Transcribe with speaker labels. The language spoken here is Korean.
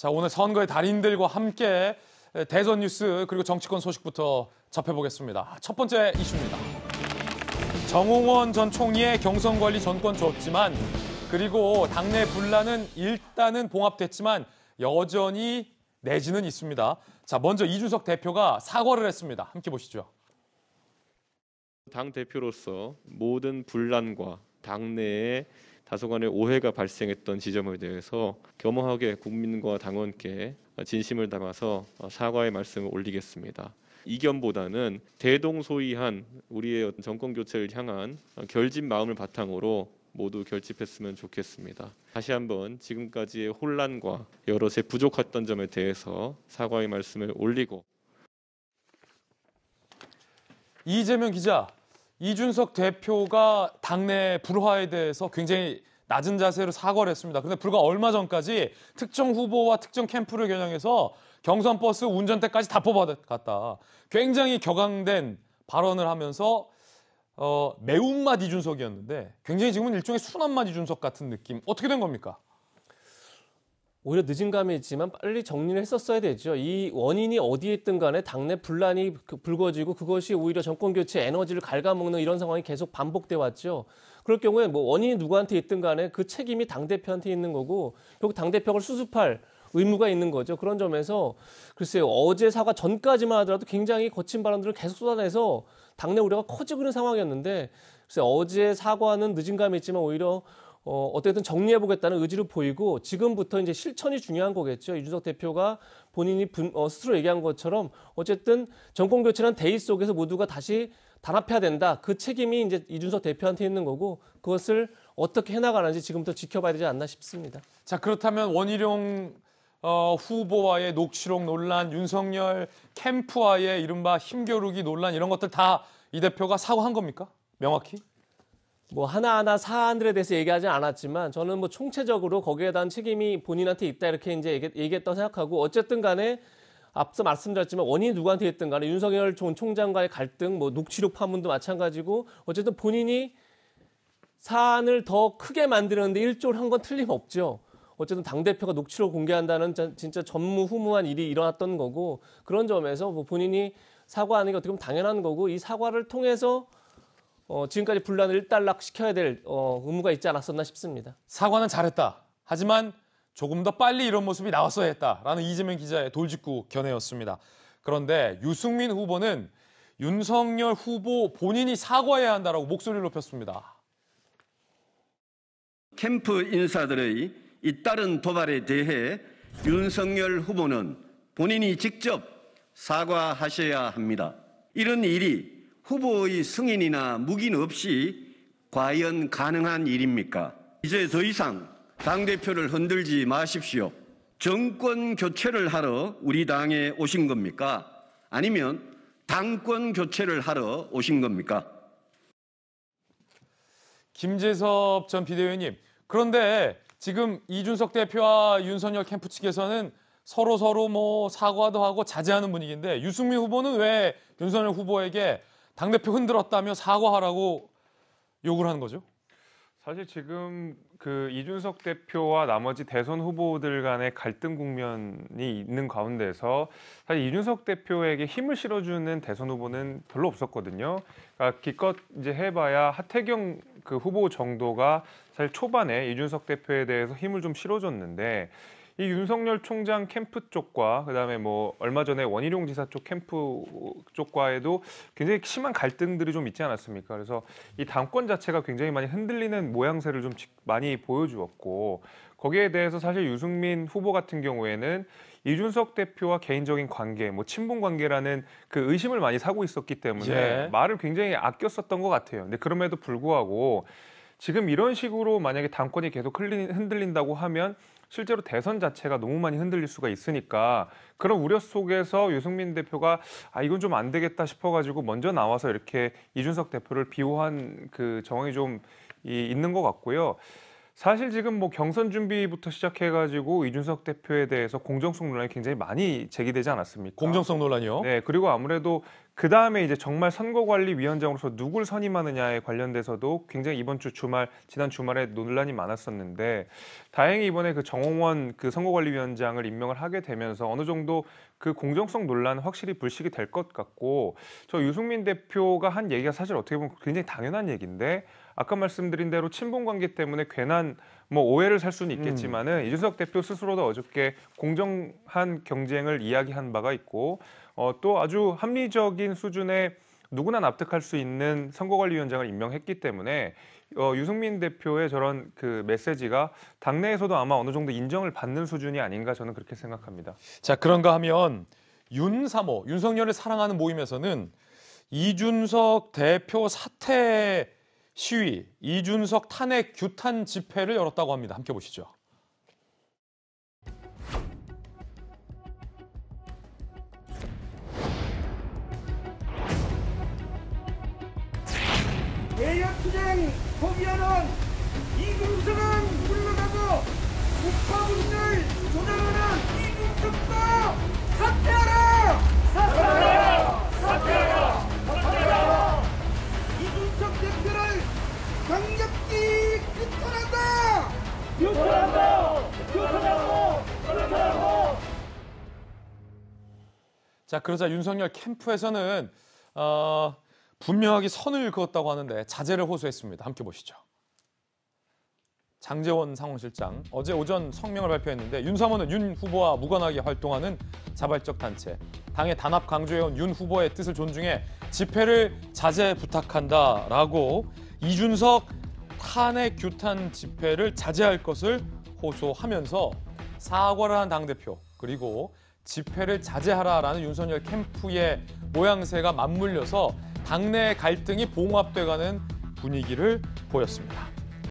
Speaker 1: 자, 오늘 선거의 달인들과 함께 대선 뉴스 그리고 정치권 소식부터 접해보겠습니다. 첫 번째 이슈입니다. 정홍원 전 총리의 경선 관리 전권 줬지만 그리고 당내 분란은 일단은 봉합됐지만 여전히 내지는 있습니다. 자, 먼저 이준석 대표가 사과를 했습니다. 함께 보시죠.
Speaker 2: 당 대표로서 모든 분란과 당내의 다소간의 오해가 발생했던 지점에 대해서 겸허하게 국민과 당원께 진심을 담아서 사과의 말씀을 올리겠습니다. 이견보다는 대동소이한 우리의 정권 교체를 향한 결집 마음을 바탕으로 모두 결집했으면 좋겠습니다. 다시 한번 지금까지의 혼란과 여러세 부족했던 점에 대해서 사과의 말씀을 올리고
Speaker 1: 이재명 기자 이준석 대표가 당내 불화에 대해서 굉장히 낮은 자세로 사과를 했습니다. 그런데 불과 얼마 전까지 특정 후보와 특정 캠프를 겨냥해서 경선 버스 운전대까지 다 뽑아갔다. 굉장히 격앙된 발언을 하면서 어, 매운맛 이준석이었는데 굉장히 지금은 일종의 순한맛 이준석 같은 느낌. 어떻게 된 겁니까? 오히려 늦은 감이
Speaker 2: 있지만 빨리 정리를 했었어야 되죠. 이 원인이 어디에 있든 간에 당내 분란이 그 불거지고 그것이 오히려 정권 교체 에너지를 갉아먹는 이런 상황이 계속 반복돼 왔죠. 그럴 경우에 뭐 원인이 누구한테 있든 간에 그 책임이 당 대표한테 있는 거고 결국 당 대표를 수습할 의무가 있는 거죠. 그런 점에서 글쎄요 어제 사과 전까지만 하더라도 굉장히 거친 발언들을 계속 쏟아내서 당내 우려가 커지고 있는 상황이었는데 글쎄 요 어제 사과는 늦은 감이 있지만 오히려 어, 어쨌든 정리해보겠다는 의지를 보이고 지금부터 이제 실천이 중요한 거겠죠. 이준석 대표가 본인이 분, 어, 스스로 얘기한 것처럼 어쨌든 정권 교체란 대의 속에서 모두가 다시 단합해야 된다. 그 책임이 이제 이준석 대표한테 있는 거고 그것을
Speaker 1: 어떻게 해나가는지 지금부터 지켜봐야 되지 않나 싶습니다. 자 그렇다면 원희룡 어, 후보와의 녹취록 논란, 윤석열 캠프와의 이른바 힘겨루기 논란 이런 것들 다 이 대표가 사과한 겁니까? 명확히? 뭐 하나하나
Speaker 2: 사안들에 대해서 얘기하지 않았지만 저는 뭐 총체적으로 거기에 대한 책임이 본인한테 있다 이렇게 이제 얘기, 했다고 생각하고 어쨌든 간에 앞서 말씀드렸지만 원인이 누구한테 있든 간에 윤석열 전 총장과의 갈등 뭐 녹취록 파문도 마찬가지고 어쨌든 본인이 사안을 더 크게 만드는데 일조를 한 건 틀림없죠. 어쨌든 당대표가 녹취록 공개한다는 진짜 전무후무한 일이 일어났던 거고 그런 점에서 뭐 본인이 사과하는 게 어떻게 보면 당연한 거고 이 사과를 통해서 어, 지금까지 분란을 일단락시켜야 될 어,
Speaker 1: 의무가 있지 않았었나 싶습니다. 사과는 잘했다. 하지만 조금 더 빨리 이런 모습이 나왔어야 했다라는 이재명 기자의 돌직구 견해였습니다. 그런데 유승민 후보는 윤석열 후보 본인이 사과해야 한다라고 목소리를 높였습니다.
Speaker 2: 캠프 인사들의 잇따른 도발에 대해 윤석열 후보는 본인이 직접 사과하셔야 합니다. 이런 일이 후보의 승인이나 묵인 없이 과연 가능한 일입니까? 이제 더 이상 당대표를 흔들지 마십시오. 정권 교체를 하러 우리 당에 오신 겁니까? 아니면 당권
Speaker 1: 교체를 하러 오신 겁니까? 김재섭 전 비대위원님, 그런데 지금 이준석 대표와 윤선열 캠프 측에서는 서로 서로 뭐 사과도 하고 자제하는 분위기인데 유승민 후보는 왜윤선열 후보에게 당대표 흔들었다며 사과하라고 요구를 하는 거죠?
Speaker 3: 사실 지금 그 이준석 대표와 나머지 대선 후보들 간의 갈등 국면이 있는 가운데서 사실 이준석 대표에게 힘을 실어주는 대선 후보는 별로 없었거든요. 그러니까 기껏 이제 해봐야 하태경 그 후보 정도가 사실 초반에 이준석 대표에 대해서 힘을 좀 실어줬는데 이 윤석열 총장 캠프 쪽과 그다음에 뭐 얼마 전에 원희룡 지사 쪽 캠프 쪽과에도 굉장히 심한 갈등들이 좀 있지 않았습니까? 그래서 이 당권 자체가 굉장히 많이 흔들리는 모양새를 좀 많이 보여주었고 거기에 대해서 사실 유승민 후보 같은 경우에는 이준석 대표와 개인적인 관계, 뭐 친분 관계라는 그 의심을 많이 사고 있었기 때문에 예. 말을 굉장히 아꼈었던 것 같아요. 근데 그럼에도 불구하고 지금 이런 식으로 만약에 당권이 계속 흔들린다고 하면 실제로 대선 자체가 너무 많이 흔들릴 수가 있으니까 그런 우려 속에서 유승민 대표가 아 이건 좀 안 되겠다 싶어가지고 먼저 나와서 이렇게 이준석 대표를 비호한 그 정황이 좀 이, 있는 것 같고요. 사실 지금 뭐 경선 준비부터 시작해가지고 이준석 대표에 대해서 공정성 논란이 굉장히 많이 제기되지 않았습니까? 공정성 논란이요? 네, 그리고 아무래도 그 다음에 이제 정말 선거관리위원장으로서 누굴 선임하느냐에 관련돼서도 굉장히 이번 주 주말 지난 주말에 논란이 많았었는데 다행히 이번에 그 정홍원 그 선거관리위원장을 임명을 하게 되면서 어느 정도 그 공정성 논란 확실히 불식이 될 것 같고 저 유승민 대표가 한 얘기가 사실 어떻게 보면 굉장히 당연한 얘기인데 아까 말씀드린 대로 친분 관계 때문에 괜한 뭐 오해를 살 수는 있겠지만은 음. 이준석 대표 스스로도 어저께 공정한 경쟁을 이야기한 바가 있고 어, 또 아주 합리적인 수준의 누구나 납득할 수 있는 선거관리위원장을 임명했기 때문에 어, 유승민 대표의 저런 그 메시지가 당내에서도 아마 어느 정도 인정을 받는 수준이 아닌가 저는 그렇게
Speaker 1: 생각합니다. 자 그런가 하면 윤사모 윤석열을 사랑하는 모임에서는 이준석 대표 사퇴 시위, 이준석 탄핵 규탄 집회를 열었다고 합니다. 함께 보시죠. 개혁투쟁 포기하는 이준석은 물러가고 국가분들 조장하는 이준석도 사퇴하라! 사퇴하라! 자, 그러자 윤석열 캠프에서는 어, 분명하게 선을 그었다고 하는데 자제를 호소했습니다. 함께 보시죠. 장재원 상원실장 어제 오전 성명을 발표했는데 윤 사모는 윤 후보와 무관하게 활동하는 자발적 단체 당의 단합 강조해온 윤 후보의 뜻을 존중해 집회를 자제 부탁한다라고 이준석 탄핵 규탄 집회를 자제할 것을 호소하면서 사과를 한 당대표 그리고 집회를 자제하라라는 윤석열 캠프의 모양새가 맞물려서 당내 갈등이 봉합돼가는 분위기를 보였습니다.